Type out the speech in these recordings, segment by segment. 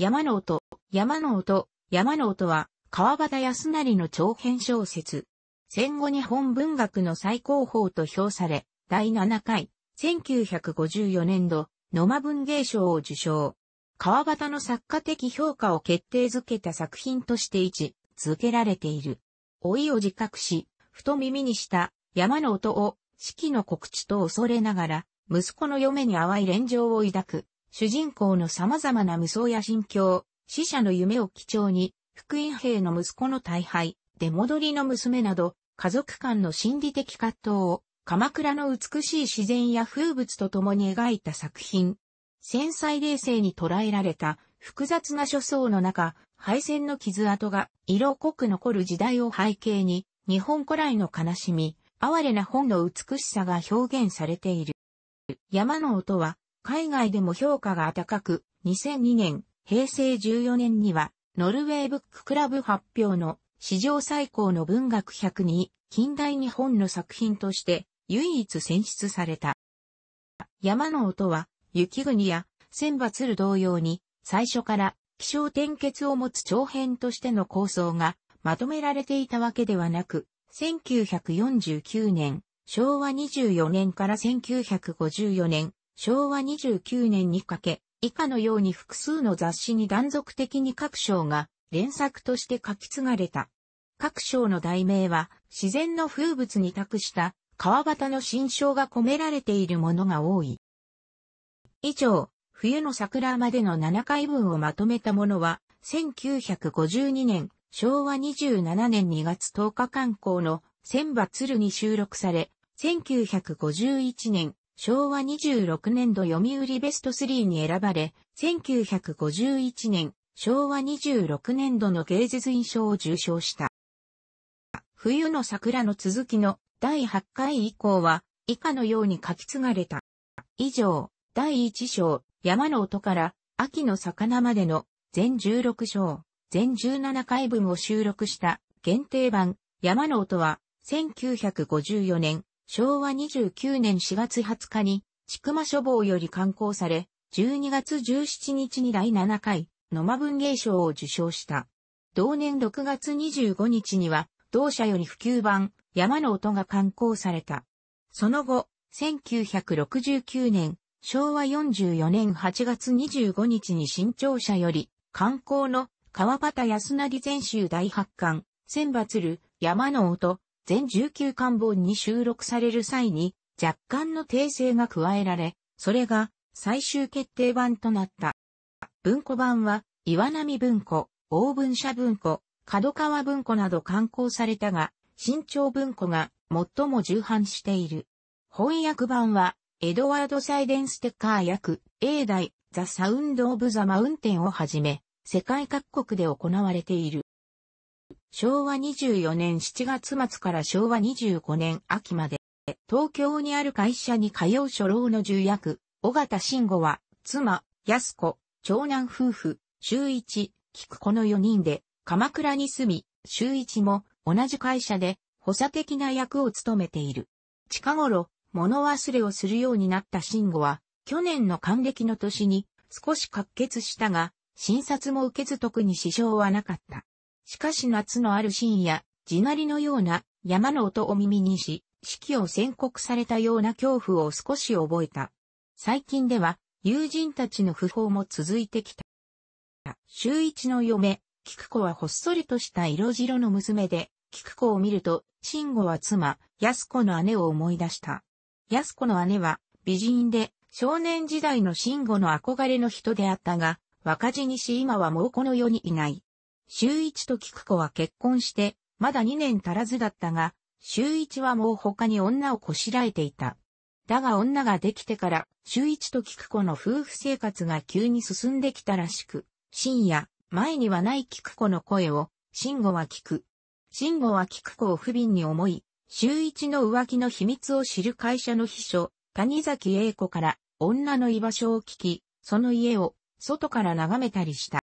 山の音、山の音、山の音は、川端康成の長編小説。戦後日本文学の最高峰と評され、第7回、1954年度、野間文芸賞を受賞。川端の作家的評価を決定づけた作品として位置続けられている。老いを自覚し、ふと耳にした山の音を四季の告知と恐れながら、息子の嫁に淡い連情を抱く主人公の様々な無双や心境、死者の夢を基調に、福音兵の息子の大敗、出戻りの娘など、家族間の心理的葛藤を、鎌倉の美しい自然や風物と共に描いた作品。繊細冷静に捉えられた複雑な諸相の中、敗戦の傷跡が色濃く残る時代を背景に、日本古来の悲しみ、哀れな本の美しさが表現されている。山の音は海外でも評価が高く、2002年、平成14年には、ノルウェーブッククラブ発表の史上最高の文学100に近代日本の作品として唯一選出された。山の音は雪国や千羽鶴同様に最初から気象転結を持つ長編としての構想がまとめられていたわけではなく、1949年、昭和24年から1954年、昭和29年にかけ、以下のように複数の雑誌に断続的に各章が連作として書き継がれた。各章の題名は自然の風物に託した川端の心象が込められているものが多い。以上、冬の桜までの7回分をまとめたものは、1952年、昭和27年2月10日刊行の千葉鶴に収録され、1951年昭和26年度読売ベスト3に選ばれ、1951年、昭和26年度の芸術印象を受賞した。冬の桜の続きの第8回以降は、以下のように書き継がれた。以上、第1章、山の音から、秋の魚までの、全16章、全17回分を収録した、限定版、山の音は、1954年、昭和29年4月20日に、千曲書房より刊行され、12月17日に第7回、野間文芸賞を受賞した。同年6月25日には、同社より普及版、山の音が刊行された。その後、1969年、昭和44年8月25日に新潮社より、刊行の川端康成全集第8巻、千抜る、山の音、全19巻本に収録される際に若干の訂正が加えられ、それが最終決定版となった。文庫版は岩波文庫、大文社文庫、角川文庫など刊行されたが、新潮文庫が最も重版している。翻訳版は、エドワード・サイデンステッカー役、英代、ザ・サウンド・オブ・ザ・マウンテンをはじめ、世界各国で行われている。昭和24年7月末から昭和25年秋まで、東京にある会社に通う初老の重役、尾形慎吾は、妻、安子、長男夫婦、周一、菊子の4人で、鎌倉に住み、周一も同じ会社で補佐的な役を務めている。近頃、物忘れをするようになった慎吾は、去年の還暦の年に少し滑血したが、診察も受けず特に支障はなかった。しかし夏のある深夜、地鳴りのような山の音を耳にし、四季を宣告されたような恐怖を少し覚えた。最近では、友人たちの訃報も続いてきた。周一の嫁、菊子はほっそりとした色白の娘で、菊子を見ると、慎吾は妻、安子の姉を思い出した。安子の姉は、美人で、少年時代の慎吾の憧れの人であったが、若死にし今はもうこの世にいない。周一と菊子は結婚して、まだ2年足らずだったが、周一はもう他に女をこしらえていた。だが女ができてから、周一と菊子の夫婦生活が急に進んできたらしく、深夜、前にはない菊子の声を、慎吾は聞く。慎吾は菊子を不憫に思い、周一の浮気の秘密を知る会社の秘書、谷崎英子から女の居場所を聞き、その家を外から眺めたりした。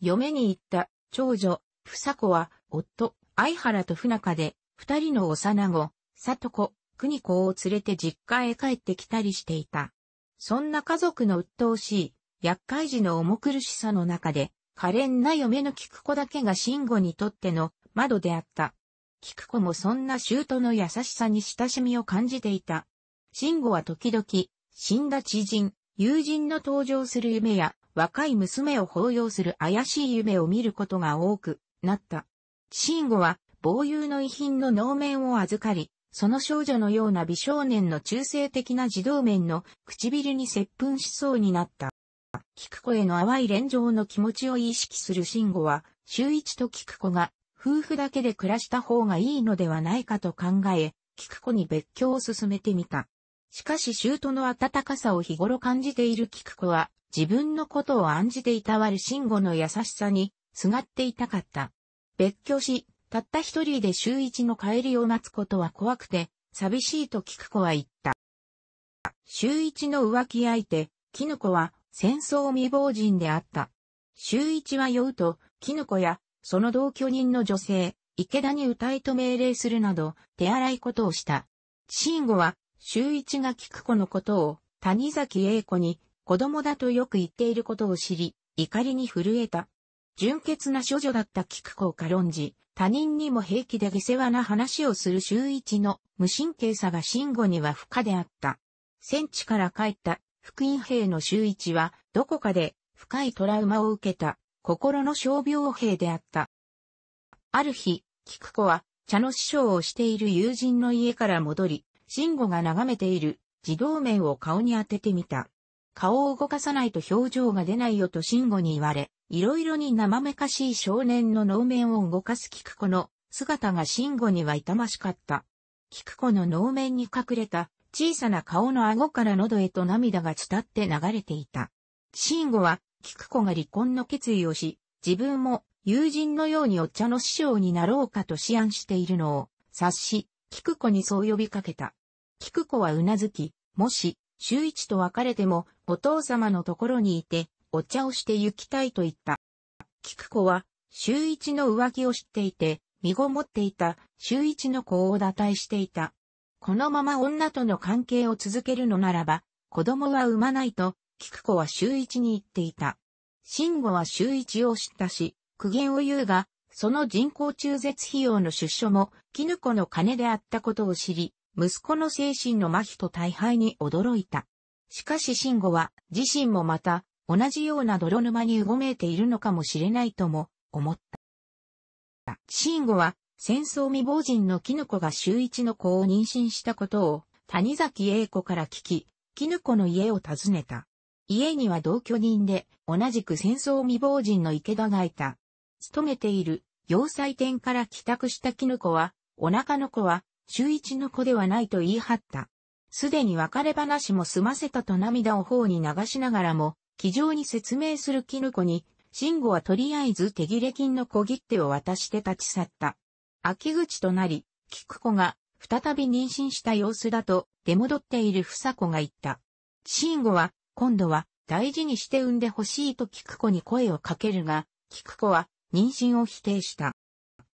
嫁に行った長女、房子は、夫、相原と不仲で、二人の幼子、里子、国子を連れて実家へ帰ってきたりしていた。そんな家族の鬱陶しい、厄介児の重苦しさの中で、可憐な嫁の菊子だけが慎吾にとっての窓であった。菊子もそんな舅の優しさに親しみを感じていた。慎吾は時々、死んだ知人、友人の登場する夢や、若い娘を抱擁する怪しい夢を見ることが多くなった。慎吾は、防友の遺品の能面を預かり、その少女のような美少年の中性的な児童面の唇に接吻しそうになった。菊子への淡い連情の気持ちを意識する慎吾は、周一と菊子が夫婦だけで暮らした方がいいのではないかと考え、菊子に別居を進めてみた。しかし舅の温かさを日頃感じている菊子は、自分のことを案じていたわる慎吾の優しさに、すがっていたかった。別居し、たった一人で周一の帰りを待つことは怖くて、寂しいと菊子は言った。周一の浮気相手、キヌ子は戦争未亡人であった。周一は酔うと、キヌ子や、その同居人の女性、池田に歌いと命令するなど、手荒いことをした。慎吾は、周一が菊子のことを、谷崎英子に、子供だとよく言っていることを知り、怒りに震えた。純潔な処女だった菊子を軽んじ、他人にも平気で下世話な話をする周一の無神経さが慎吾には不可であった。戦地から帰った福音兵の周一は、どこかで深いトラウマを受けた心の傷病兵であった。ある日、菊子は茶の師匠をしている友人の家から戻り、慎吾が眺めている自動面を顔に当ててみた。顔を動かさないと表情が出ないよと慎吾に言われ、いろいろに生めかしい少年の能面を動かす菊子の姿が慎吾には痛ましかった。菊子の能面に隠れた小さな顔の顎から喉へと涙が伝って流れていた。慎吾は菊子が離婚の決意をし、自分も友人のようにお茶の師匠になろうかと思案しているのを察し、菊子にそう呼びかけた。菊子はうなずき、もし、周一と別れても、お父様のところにいて、お茶をして行きたいと言った。菊子は、周一の浮気を知っていて、身ごもっていた、周一の子を堕退していた。このまま女との関係を続けるのならば、子供は産まないと、菊子は周一に言っていた。慎吾は周一を知ったし、苦言を言うが、その人工中絶費用の出所も、絹子の金であったことを知り、息子の精神の麻痺と大敗に驚いた。しかし慎吾は自身もまた同じような泥沼にうごめいているのかもしれないとも思った。慎吾は戦争未亡人のキヌコが周一の子を妊娠したことを谷崎英子から聞き、キヌコの家を訪ねた。家には同居人で同じく戦争未亡人の池田がいた。勤めている要塞店から帰宅したキヌコはお腹の子は周一の子ではないと言い張った。すでに別れ話も済ませたと涙を頬に流しながらも、気丈に説明する絹子に、慎吾はとりあえず手切れ金の小切手を渡して立ち去った。秋口となり、菊子が再び妊娠した様子だと出戻っている房子が言った。慎吾は今度は大事にして産んでほしいと菊子に声をかけるが、菊子は妊娠を否定した。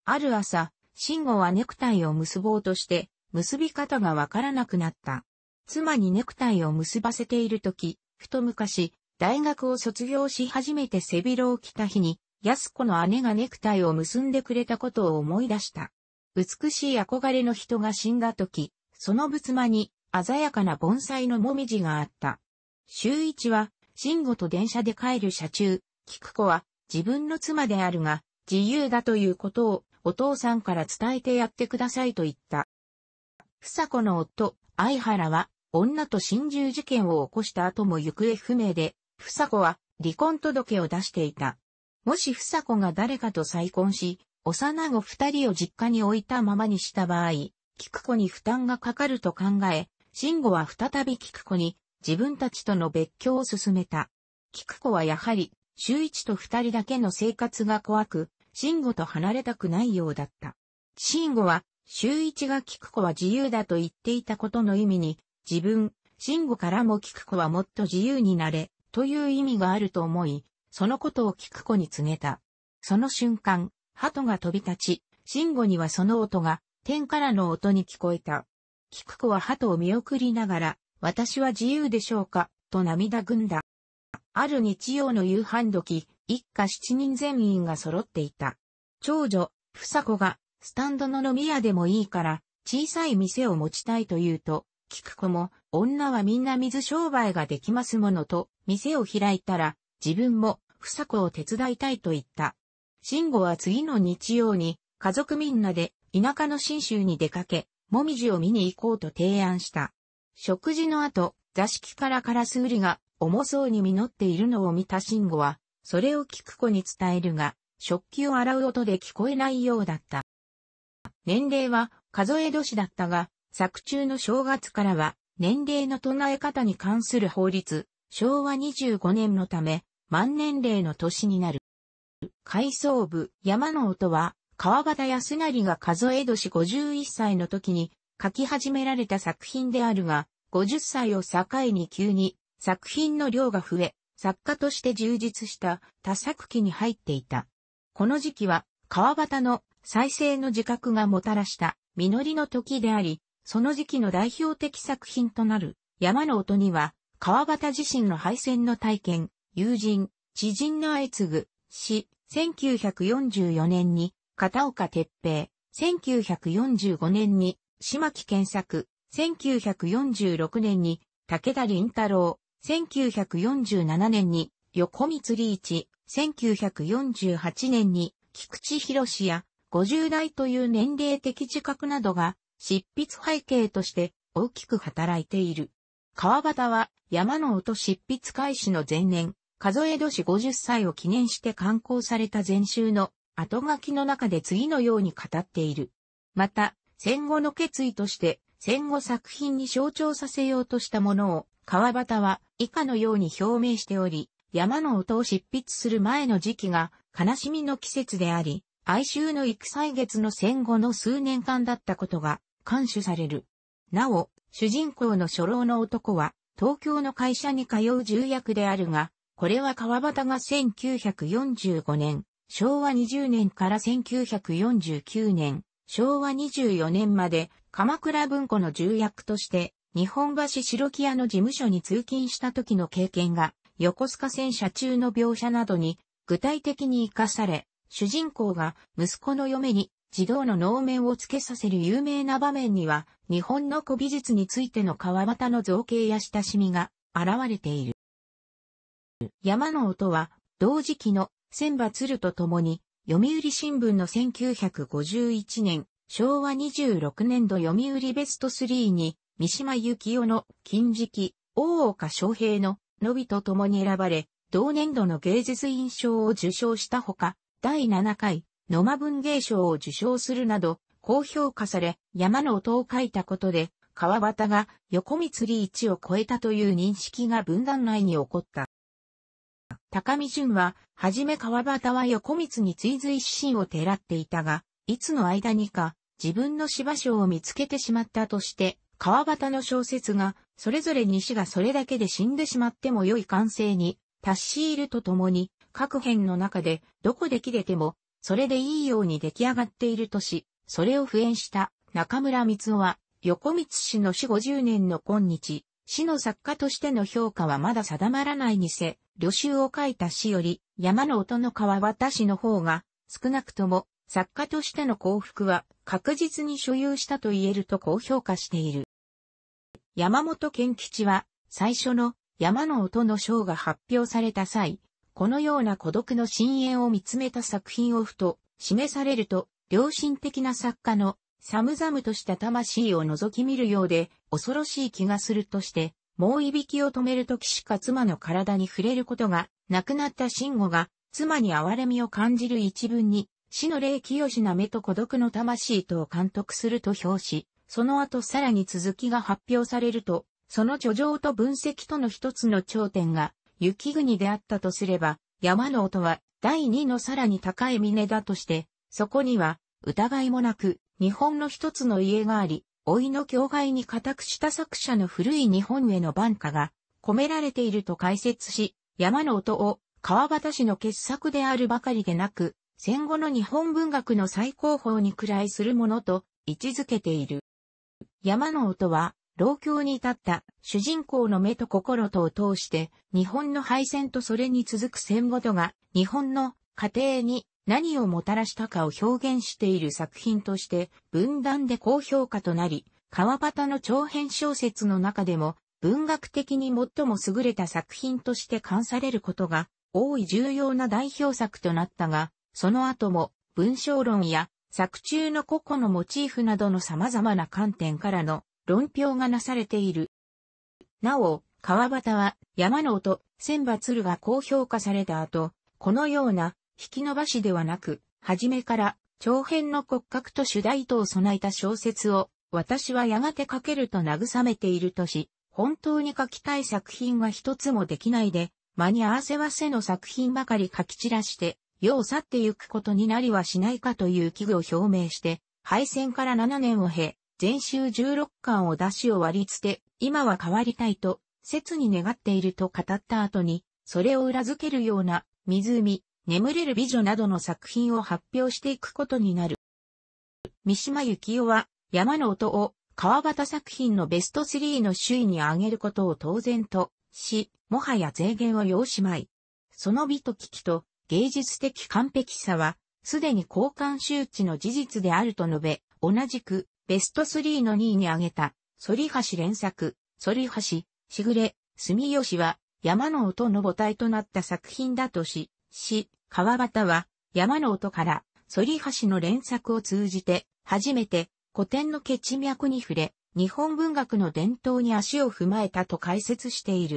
ある朝、慎吾はネクタイを結ぼうとして、結び方がわからなくなった。妻にネクタイを結ばせているとき、ふと昔、大学を卒業し初めて背広を着た日に、安子の姉がネクタイを結んでくれたことを思い出した。美しい憧れの人が死んだとき、その仏間に鮮やかな盆栽のもみじがあった。周一は、慎吾と電車で帰る車中、菊子は自分の妻であるが、自由だということをお父さんから伝えてやってくださいと言った。房子の夫、相原は、女と心中事件を起こした後も行方不明で、房子は離婚届を出していた。もし房子が誰かと再婚し、幼子二人を実家に置いたままにした場合、菊子に負担がかかると考え、慎吾は再び菊子に自分たちとの別居を進めた。菊子はやはり、周一と二人だけの生活が怖く、慎吾と離れたくないようだった。慎吾は、周一が聞く子は自由だと言っていたことの意味に、自分、慎吾からも聞く子はもっと自由になれ、という意味があると思い、そのことを聞く子に告げた。その瞬間、鳩が飛び立ち、慎吾にはその音が、天からの音に聞こえた。聞く子は鳩を見送りながら、私は自由でしょうか、と涙ぐんだ。ある日曜の夕飯時、一家七人全員が揃っていた。長女、房子が、スタンドの飲み屋でもいいから、小さい店を持ちたいと言うと、く子も、女はみんな水商売ができますものと、店を開いたら、自分も、房子を手伝いたいと言った。慎吾は次の日曜に、家族みんなで、田舎の新州に出かけ、もみじを見に行こうと提案した。食事の後、座敷からカラス売りが、重そうに実っているのを見た慎吾は、それを聞く子に伝えるが、食器を洗う音で聞こえないようだった。年齢は数え年だったが、作中の正月からは、年齢の唱え方に関する法律、昭和25年のため、万年齢の年になる。階層部、山の音は、川端康成が数え年51歳の時に書き始められた作品であるが、50歳を境に急に作品の量が増え、作家として充実した多作期に入っていた。この時期は川端の再生の自覚がもたらした実りの時であり、その時期の代表的作品となる山の音には川端自身の敗戦の体験、友人、知人の相次ぐ、死、1944年に片岡鉄平、1945年に島木健作、1946年に武田林太郎、1947年に横光リーチ、1948年に菊池博士や50代という年齢的自覚などが執筆背景として大きく働いている。川端は山の音執筆開始の前年、数え年50歳を記念して刊行された前週の後書きの中で次のように語っている。また、戦後の決意として戦後作品に象徴させようとしたものを川端は以下のように表明しており、山の音を執筆する前の時期が悲しみの季節であり、哀愁の幾歳月の戦後の数年間だったことが監守される。なお、主人公の初老の男は東京の会社に通う重役であるが、これは川端が1945年、昭和20年から1949年、昭和24年まで鎌倉文庫の重役として日本橋白木屋の事務所に通勤した時の経験が、横須賀戦車中の描写などに具体的に活かされ、主人公が息子の嫁に児童の能面をつけさせる有名な場面には、日本の古美術についての川端の造形や親しみが現れている。山の音は、同時期の千葉鶴と共に、読売新聞の1951年、昭和26年度読売ベスト3に三島由紀夫の金色、大岡昌平の伸びと共に選ばれ、同年度の芸術印象を受賞したほか、第7回、野間文芸賞を受賞するなど、高評価され、山の音を書いたことで、川端が横光理一を超えたという認識が分断内に起こった。高見淳は、はじめ川端は横光に追随指針を照らっていたが、いつの間にか、自分の芝生を見つけてしまったとして、川端の小説が、それぞれ西がそれだけで死んでしまっても良い完成に達しいるとともに、各編の中でどこで切れても、それでいいように出来上がっているとし、それを敷衍した中村光雄は、横光氏の死50年の今日、死の作家としての評価はまだ定まらないにせ、旅集を書いた死より、山の音の川端氏の方が、少なくとも作家としての幸福は確実に所有したと言えるとこう評価している。山本健吉は最初の山の音の章が発表された際、このような孤独の深淵を見つめた作品をふと示されると、良心的な作家の寒々とした魂を覗き見るようで恐ろしい気がするとして、もういびきを止めるときしか妻の体に触れることがなくなった慎吾が妻に憐れみを感じる一文に死の霊清な目と孤独の魂とを監督すると表し、その後さらに続きが発表されると、その著情と分析との一つの頂点が、雪国であったとすれば、山の音は第二のさらに高い峰だとして、そこには疑いもなく日本の一つの家があり、老いの境界に固くした作者の古い日本への挽歌が込められていると解説し、山の音を川端氏の傑作であるばかりでなく、戦後の日本文学の最高峰に位するものと位置づけている。山の音は、老境に至った主人公の目と心とを通して、日本の敗戦とそれに続く戦後とが、日本の家庭に何をもたらしたかを表現している作品として、分断で高評価となり、川端の長編小説の中でも、文学的に最も優れた作品として関されることが多い重要な代表作となったが、その後も文章論や作中の個々のモチーフなどの様々な観点からの論評がなされている。なお、川端は山の音、千葉鶴が高評価された後、このような引き伸ばしではなく、初めから長編の骨格と主題とを備えた小説を私はやがて書けると慰めているとし、本当に書きたい作品は一つもできないで、間に合わせはせの作品ばかり書き散らして、世を去ってゆくことになりはしないかという危惧を表明して、敗戦から7年を経、全集16巻を出しを割り捨て、今は変わりたいと、切に願っていると語った後に、それを裏付けるような、湖、眠れる美女などの作品を発表していくことになる。三島幸紀夫は、山の音を、川端作品のベスト3の首位に挙げることを当然と、し、もはや税源を要しまい。その美と危機と、芸術的完璧さは、すでに交換周知の事実であると述べ、同じく、ベスト3の2位に挙げた、反橋連作、反橋、しぐれ、住吉は、山の音の母体となった作品だとし、し、川端は、山の音から、反橋の連作を通じて、初めて、古典の血脈に触れ、日本文学の伝統に足を踏まえたと解説している。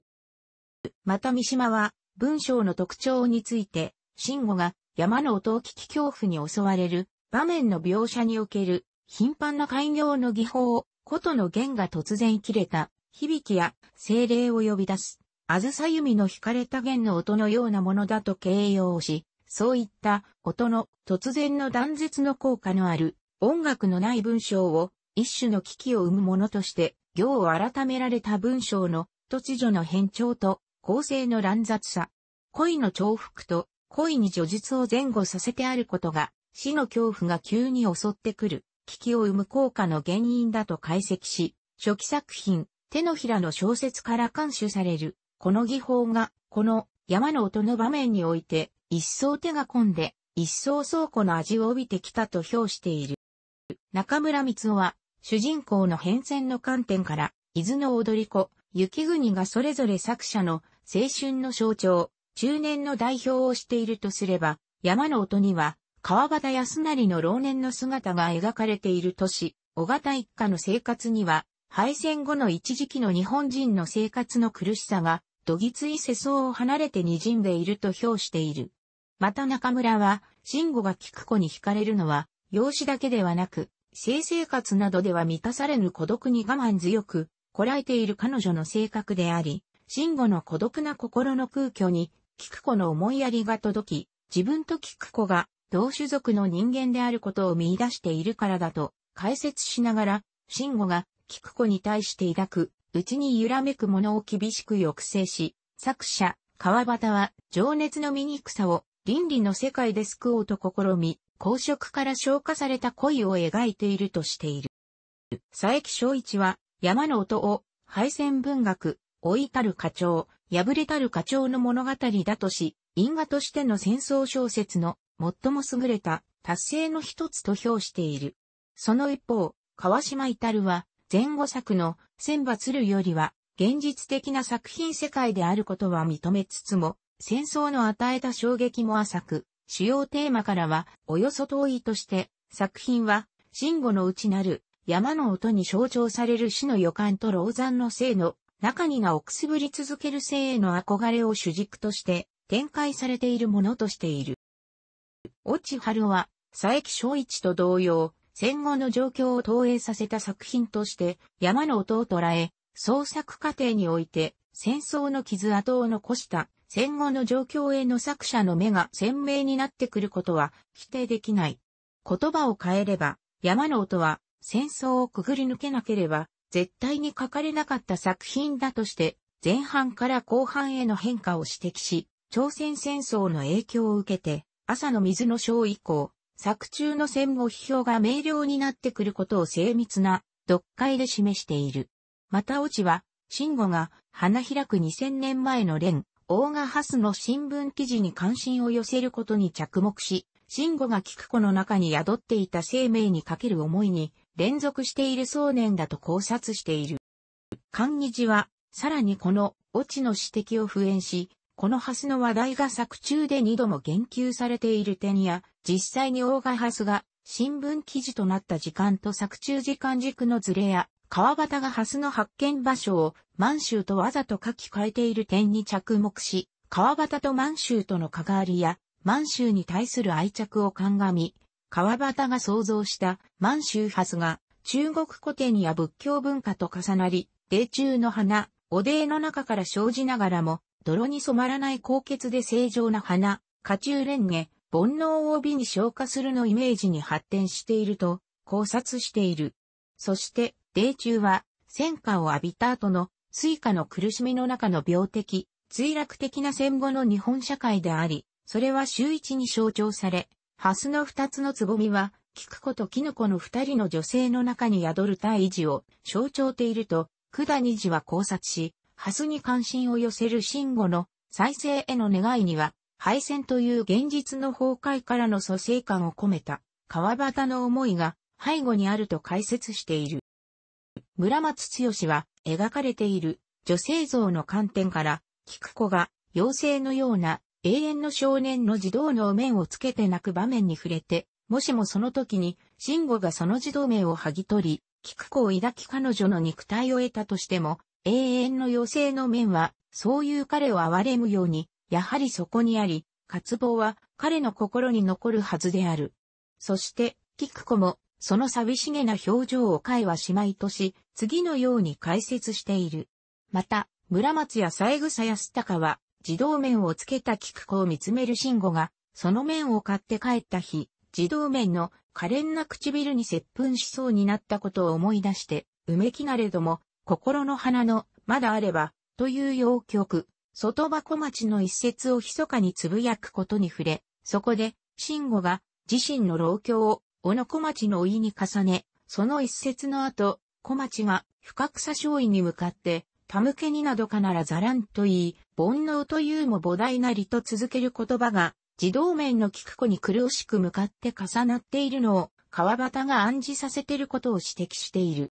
また三島は、文章の特徴について、慎吾が山の音を聞き恐怖に襲われる場面の描写における頻繁な開業の技法を、琴の弦が突然切れた響きや精霊を呼び出す、あずさ弓の惹かれた弦の音のようなものだと形容し、そういった音の突然の断絶の効果のある音楽のない文章を一種の危機を生むものとして行を改められた文章の突如の変調と構成の乱雑さ、恋の重複と故意に叙述を前後させてあることが、死の恐怖が急に襲ってくる、危機を生む効果の原因だと解析し、初期作品、手のひらの小説から監修される、この技法が、この山の音の場面において、一層手が込んで、一層倉庫の味を帯びてきたと評している。中村光夫は、主人公の変遷の観点から、伊豆の踊り子、雪国がそれぞれ作者の青春の象徴、中年の代表をしているとすれば、山の音には、川端康成の老年の姿が描かれている都市、小型一家の生活には、敗戦後の一時期の日本人の生活の苦しさが、どぎつい世相を離れて滲んでいると評している。また中村は、慎吾が菊子に惹かれるのは、容姿だけではなく、性生活などでは満たされぬ孤独に我慢強く、こらえている彼女の性格であり、慎吾の孤独な心の空虚にク子の思いやりが届き、自分とク子が同種族の人間であることを見出しているからだと解説しながら、慎吾がク子に対して抱く、内に揺らめくものを厳しく抑制し、作者、川端は情熱の醜さを倫理の世界で救おうと試み、公職から消化された恋を描いているとしている。佐伯昭一は山の音を、敗戦文学、老いたる課長、破れたる課長の物語だとし、因果としての戦争小説の最も優れた達成の一つと評している。その一方、川島至は前後作の千羽鶴よりは現実的な作品世界であることは認めつつも、戦争の与えた衝撃も浅く、主要テーマからはおよそ遠いとして、作品は、慎吾の内なる山の音に象徴される死の予感と老残の性の中にがをくすぶり続ける性への憧れを主軸として展開されているものとしている。落春は、佐伯昭一と同様、戦後の状況を投影させた作品として山の音を捉え、創作過程において戦争の傷跡を残した戦後の状況への作者の目が鮮明になってくることは否定できない。言葉を変えれば、山の音は戦争をくぐり抜けなければ絶対に書かれなかった作品だとして、前半から後半への変化を指摘し、朝鮮戦争の影響を受けて、朝の水の章以降、作中の戦後批評が明瞭になってくることを精密な読解で示している。またオチは、慎吾が花開く2000年前の連、大賀ハスの新聞記事に関心を寄せることに着目し、慎吾が聞く子の中に宿っていた生命にかける思いに連続している想念だと考察している。漢字は、さらにこの、落ちの指摘を敷衍し、このハスの話題が作中で2度も言及されている点や、実際に大賀ハスが新聞記事となった時間と作中時間軸のズレや、川端がハスの発見場所を満州とわざと書き換えている点に着目し、川端と満州との関わりや、満州に対する愛着を鑑み、川端が創造した満州発が中国古典や仏教文化と重なり、泥中の花、お泥の中から生じながらも、泥に染まらない高潔で正常な花、花中蓮華、煩悩を帯に消化するのイメージに発展していると考察している。そして、泥中は戦火を浴びた後の水火の苦しみの中の病的、墜落的な戦後の日本社会であり、それは周一に象徴され、ハスの二つのつぼみは、菊子とキヌコの二人の女性の中に宿る大児を象徴ていると、九二寺は考察し、ハスに関心を寄せる慎吾の再生への願いには、敗戦という現実の崩壊からの蘇生感を込めた、川端の思いが背後にあると解説している。村松剛は描かれている女性像の観点から、菊子が妖精のような永遠の少年の児童の面をつけて泣く場面に触れて、もしもその時に、慎吾がその児童名を剥ぎ取り、菊子を抱き彼女の肉体を得たとしても、永遠の妖精の面は、そういう彼を憐れむように、やはりそこにあり、渇望は彼の心に残るはずである。そして、菊子も、その寂しげな表情を会はまいとし、次のように解説している。また、村松や三枝康隆は、自動面をつけた菊子を見つめる慎吾が、その面を買って帰った日、自動面の可憐な唇に接吻しそうになったことを思い出して、うめきなれども、心の花の、まだあれば、という洋曲、外箱町の一節を密かにつぶやくことに触れ、そこで、慎吾が、自身の老郷を、小野小町の老いに重ね、その一節の後、小町が、深草少尉に向かって、たむけになどかならざらんと言い、煩悩というも菩提なりと続ける言葉が、自動面の菊子に苦しく向かって重なっているのを、川端が暗示させていることを指摘している。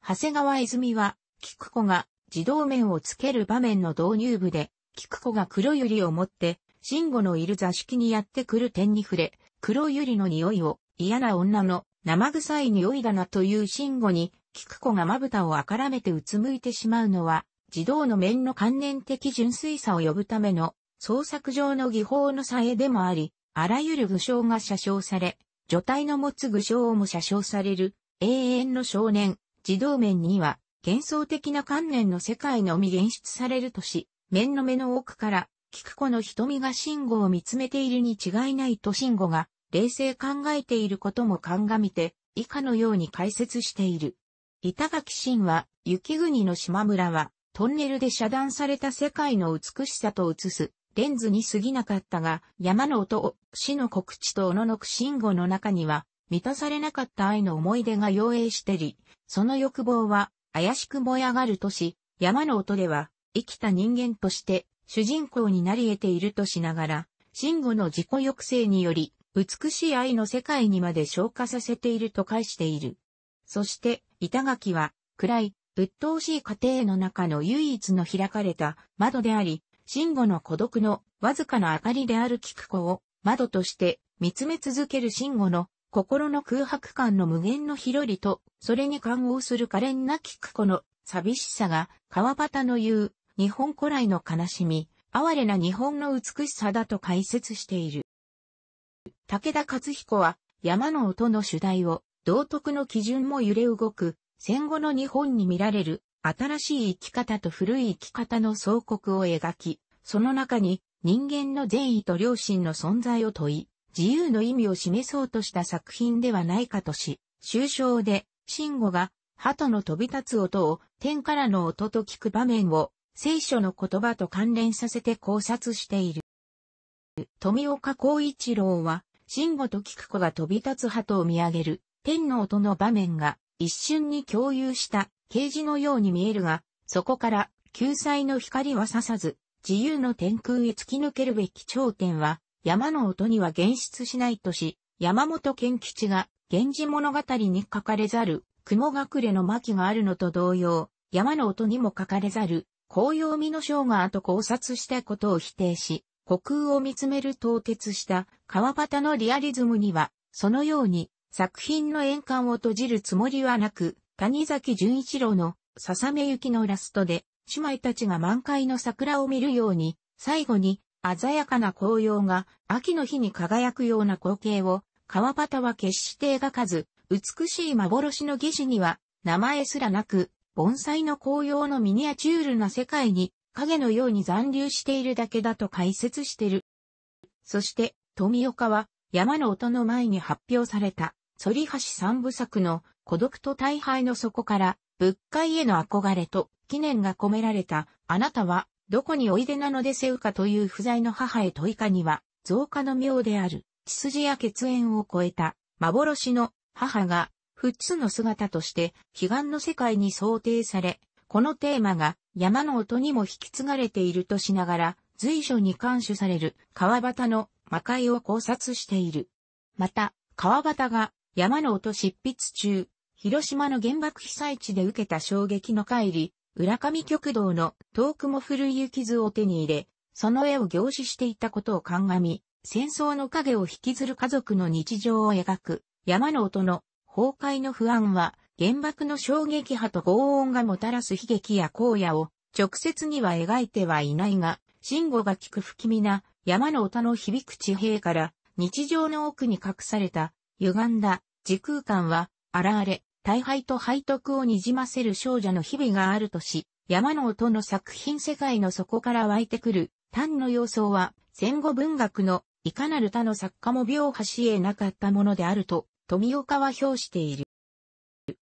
長谷川泉は、菊子が自動面をつける場面の導入部で、菊子が黒百合を持って、慎吾のいる座敷にやってくる点に触れ、黒百合の匂いを嫌な女の生臭い匂いだなという慎吾に菊子がまぶたをあからめてうつむいてしまうのは、児童の面の観念的純粋さを呼ぶための創作上の技法の差えでもあり、あらゆる具象が写傷され、女体の持つ具象も写傷される永遠の少年、児童面には幻想的な観念の世界のみ現出されるとし、面の目の奥から菊子の瞳が信号を見つめているに違いないと慎吾が冷静考えていることも鑑みて以下のように解説している。板垣信は、雪国の島村は、トンネルで遮断された世界の美しさと映す、レンズに過ぎなかったが、山の音を、死の告知とおののく信号の中には、満たされなかった愛の思い出が揚営してり、その欲望は、怪しく燃え上がるとし、山の音では、生きた人間として、主人公になり得ているとしながら、慎吾の自己抑制により、美しい愛の世界にまで昇華させていると返している。そして、板垣は、暗い、鬱陶しい家庭の中の唯一の開かれた窓であり、慎吾の孤独のわずかな明かりである菊子を窓として見つめ続ける慎吾の心の空白感の無限の広りと、それに感応する可憐な菊子の寂しさが川端の言う日本古来の悲しみ、哀れな日本の美しさだと解説している。武田勝彦は山の音の主題を道徳の基準も揺れ動く、戦後の日本に見られる、新しい生き方と古い生き方の総国を描き、その中に人間の善意と良心の存在を問い、自由の意味を示そうとした作品ではないかとし、終章で、慎吾が、鳩の飛び立つ音を天からの音と聞く場面を聖書の言葉と関連させて考察している。富岡光一郎は、慎吾と菊子が飛び立つ鳩を見上げる天皇との場面が一瞬に共有した啓示のように見えるが、そこから救済の光は刺さず、自由の天空へ突き抜けるべき頂点は、山の音には現出しないとし、山本賢吉が、源氏物語に書かれざる、雲隠れの巻があるのと同様、山の音にも書かれざる、紅葉美の生姜と考察したことを否定し、虚空を見つめる凍結した川端のリアリズムには、そのように作品の円環を閉じるつもりはなく、谷崎潤一郎の、ささめ雪のラストで、姉妹たちが満開の桜を見るように、最後に、鮮やかな紅葉が、秋の日に輝くような光景を、川端は決して描かず、美しい幻の義士には、名前すらなく、盆栽の紅葉のミニアチュールな世界に、影のように残留しているだけだと解説してる。そして、富岡は、山の音の前に発表された、反橋三部作の孤独と大敗の底から仏界への憧れと記念が込められたあなたはどこにおいでなのでせうかという不在の母へ問いかには造加の妙である血筋や血縁を超えた幻の母が富つの姿として悲願の世界に想定され、このテーマが山の音にも引き継がれているとしながら随所に監視される川端の魔界を考察している。また、川端が山の音執筆中、広島の原爆被災地で受けた衝撃の帰り、浦上極道の遠くも古い雪図を手に入れ、その絵を凝視していたことを鑑み、戦争の影を引きずる家族の日常を描く、山の音の崩壊の不安は、原爆の衝撃波と轟音がもたらす悲劇や荒野を直接には描いてはいないが、慎吾が聞く不気味な山の音の響く地平から日常の奥に隠された歪んだ時空間は、現れ、大敗と背徳をにじませる少女の日々があるとし、山の音の作品世界の底から湧いてくる、単の様相は、戦後文学の、いかなる他の作家も描破し得なかったものであると、富岡は評している。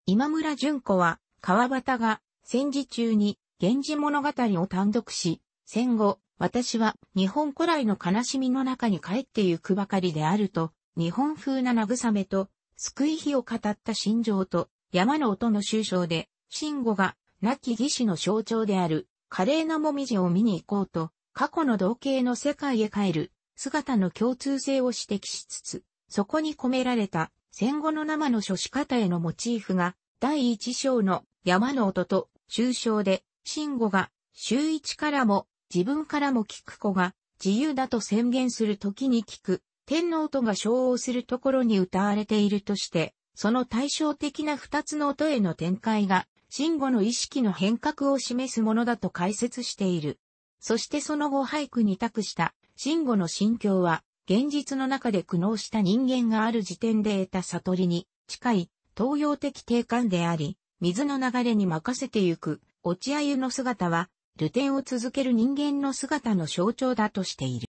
今村淳子は、川端が、戦時中に、源氏物語を単独し、戦後、私は日本古来の悲しみの中に帰ってゆくばかりであると日本風な慰めと、救い火を語った心情と、山の音の終章で、慎吾が、亡き義士の象徴である、華麗なもみじを見に行こうと、過去の同型の世界へ帰る、姿の共通性を指摘しつつ、そこに込められた、戦後の生の処し方へのモチーフが、第一章の山の音と、終章で、慎吾が、周一からも、自分からも聞く子が、自由だと宣言する時に聞く、天皇とが称応するところに歌われているとして、その対照的な二つの音への展開が、慎吾の意識の変革を示すものだと解説している。そしてその後俳句に託した慎吾の心境は、現実の中で苦悩した人間がある時点で得た悟りに近い東洋的定観であり、水の流れに任せてゆく落合の姿は、流転を続ける人間の姿の象徴だとしている。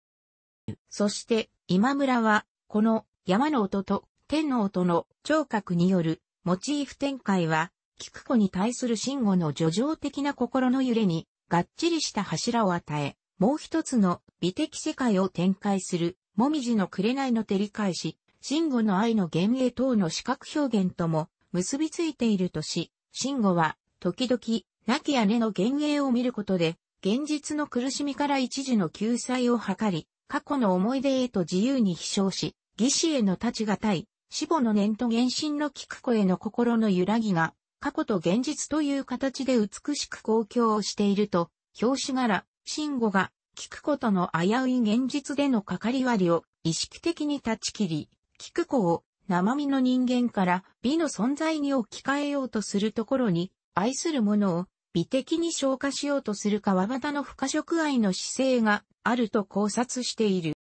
そして、今村は、この山の音と天の音の聴覚によるモチーフ展開は、菊子に対する慎吾の叙情的な心の揺れに、がっちりした柱を与え、もう一つの美的世界を展開する、もみじの紅の照り返し、慎吾の愛の幻影等の視覚表現とも結びついているとし、慎吾は、時々、亡き姉の幻影を見ることで、現実の苦しみから一時の救済を図り、過去の思い出へと自由に飛翔し、義士への立ちがたい、死母の念と原神の菊子への心の揺らぎが、過去と現実という形で美しく公共をしていると、表紙柄、慎吾が、菊子との危うい現実でのかかり割りを意識的に断ち切り、菊子を生身の人間から美の存在に置き換えようとするところに、愛する者を美的に消化しようとする川端の不可食愛の姿勢があると考察している。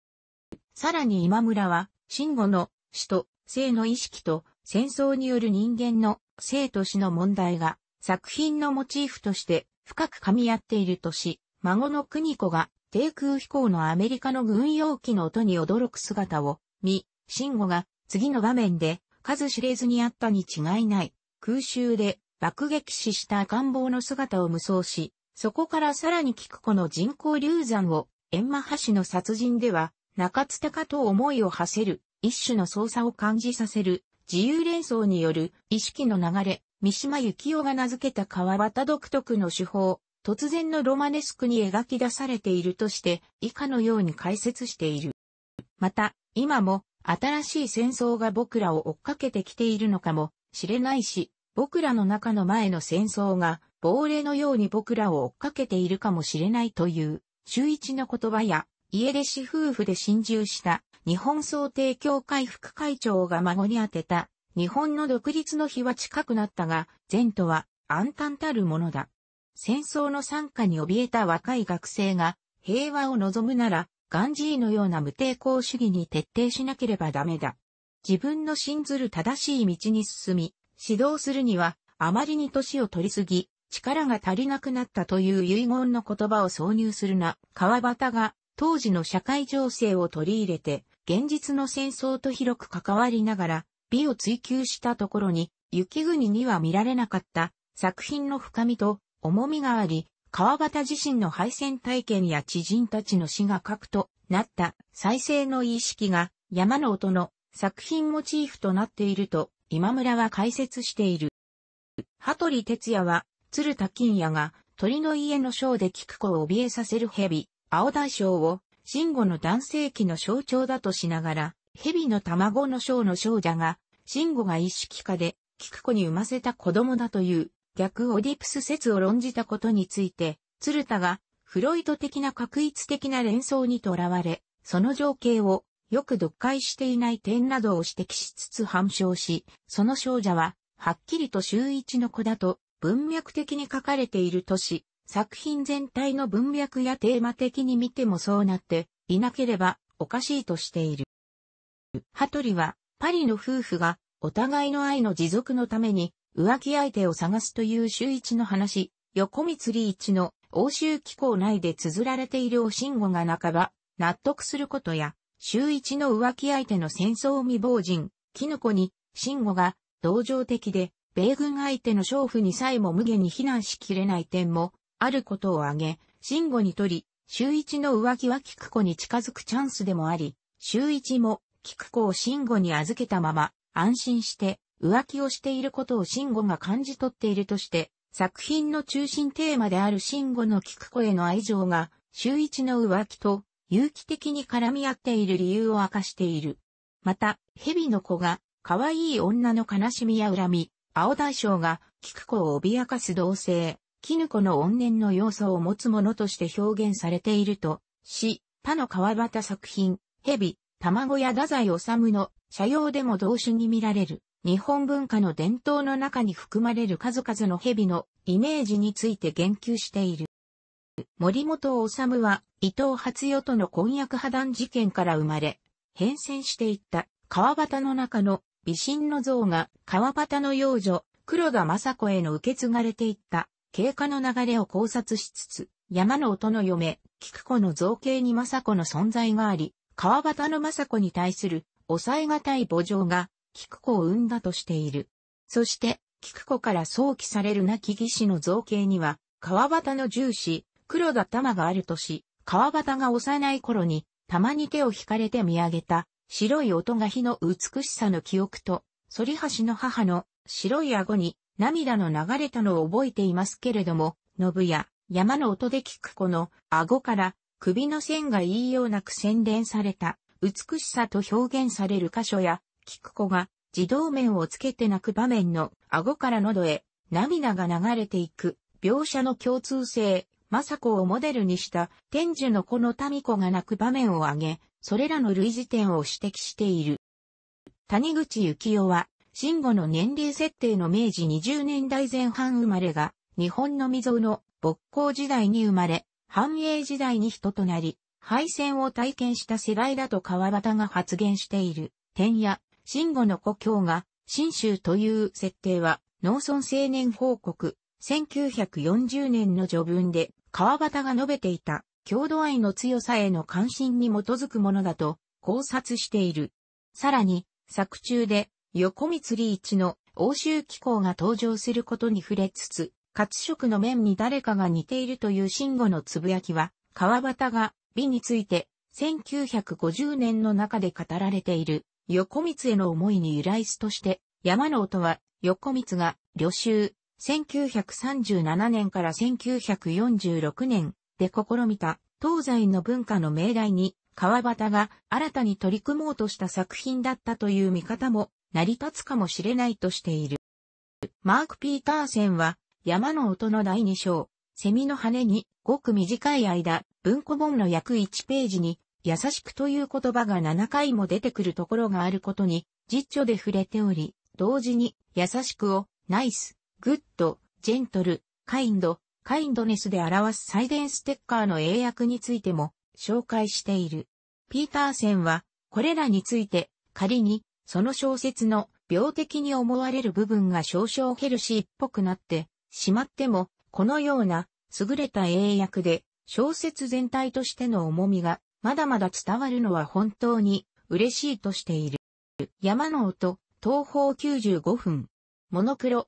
さらに今村は、慎吾の死と生の意識と戦争による人間の生と死の問題が作品のモチーフとして深く噛み合っているとし、孫の国子が低空飛行のアメリカの軍用機の音に驚く姿を見、慎吾が次の場面で数知れずにあったに違いない空襲で爆撃死した赤ん坊の姿を無双し、そこからさらにく子の人工流産を、閻魔橋の殺人では、中津かと思いを馳せる、一種の操作を感じさせる、自由連想による意識の流れ、三島幸雄が名付けた川端独特の手法、突然のロマネスクに描き出されているとして、以下のように解説している。また、今も、新しい戦争が僕らを追っかけてきているのかもしれないし、僕らの中の前の戦争が、亡霊のように僕らを追っかけているかもしれないという、周一の言葉や、家出し夫婦で心中した日本総定協会副会長が孫に当てた、日本の独立の日は近くなったが、前途は暗淡たるものだ。戦争の参加に怯えた若い学生が、平和を望むなら、ガンジーのような無抵抗主義に徹底しなければダメだ。自分の信ずる正しい道に進み、指導するには、あまりに年を取りすぎ、力が足りなくなったという遺言の言葉を挿入するな、川端が当時の社会情勢を取り入れて、現実の戦争と広く関わりながら、美を追求したところに、雪国には見られなかった作品の深みと重みがあり、川端自身の敗戦体験や知人たちの死が核となった再生の意識が山の音の作品モチーフとなっていると今村は解説している。羽鳥哲也は、鶴田金也が、鳥の家の章で菊子を怯えさせる蛇、青大将を、慎吾の男性器の象徴だとしながら、蛇の卵の章の少女が、慎吾が一式化で、菊子に産ませた子供だという、逆オディプス説を論じたことについて、鶴田が、フロイト的な確一的な連想にとらわれ、その情景を、よく読解していない点などを指摘しつつ反証し、その少女は、はっきりと周一の子だと文脈的に書かれているとし、作品全体の文脈やテーマ的に見てもそうなっていなければおかしいとしている。ハトリは、パリの夫婦がお互いの愛の持続のために浮気相手を探すという周一の話、横光り一の欧州機構内で綴られているお信号が半ば納得することや、周一の浮気相手の戦争未亡人、キノコに、シンゴが、同情的で、米軍相手の娼婦にさえも無限に非難しきれない点も、あることを挙げ、シンゴにとり、周一の浮気はキクコに近づくチャンスでもあり、周一も、キクコをシンゴに預けたまま、安心して、浮気をしていることをシンゴが感じ取っているとして、作品の中心テーマであるシンゴのキクコへの愛情が、周一の浮気と、有機的に絡み合っている理由を明かしている。また、蛇の子が、可愛い女の悲しみや恨み、青大将が、菊子を脅かす同性、絹子の怨念の要素を持つものとして表現されていると、し、他の川端作品、蛇、卵や太宰治の、社用でも同種に見られる。日本文化の伝統の中に含まれる数々の蛇のイメージについて言及している。森本治は伊藤初代との婚約破談事件から生まれ、変遷していった川端の中の美人の像が川端の幼女、黒田政子への受け継がれていった経過の流れを考察しつつ、山の音の嫁、菊子の造形に政子の存在があり、川端の政子に対する抑えがたい母情が菊子を生んだとしている。そして、菊子から想起される亡き義士の造形には、川端の重視、黒田玉があるとし、川端が幼い頃に、たまに手を引かれて見上げた、白い音が火の美しさの記憶と、反橋の母の白い顎に涙の流れたのを覚えていますけれども、信や山の音で聞くこの顎から首の線がいいようなく洗練された美しさと表現される箇所や、聞く子が自動面をつけて泣く場面の顎から喉へ涙が流れていく描写の共通性、政子をモデルにした天寿の子の民子が泣く場面を挙げ、それらの類似点を指摘している。谷口幸雄は、慎吾の年齢設定の明治20年代前半生まれが、日本の未曾有の勃興時代に生まれ、繁栄時代に人となり、敗戦を体験した世代だと川端が発言している。天や、慎吾の故郷が、新州という設定は、農村青年報告、1940年の序文で川端が述べていた郷土愛の強さへの関心に基づくものだと考察している。さらに作中で横光利一の欧州機構が登場することに触れつつ、活色の面に誰かが似ているという慎吾のつぶやきは、川端が美について1950年の中で語られている横光への思いに由来すとして、山の音は横光が旅愁、1937年から1946年で試みた東西の文化の命題に川端が新たに取り組もうとした作品だったという見方も成り立つかもしれないとしている。マーク・ピーターセンは山の音の第二章、セミの羽にごく短い間、文庫本の約1ページに優しくという言葉が7回も出てくるところがあることに実著で触れており、同時に優しくをナイスグッド、ジェントル、カインド、カインドネスで表すサイデンステッカーの英訳についても紹介している。ピーターセンは、これらについて、仮に、その小説の病的に思われる部分が少々ヘルシーっぽくなってしまっても、このような優れた英訳で小説全体としての重みがまだまだ伝わるのは本当に嬉しいとしている。山の音、東方95分。モノクロ、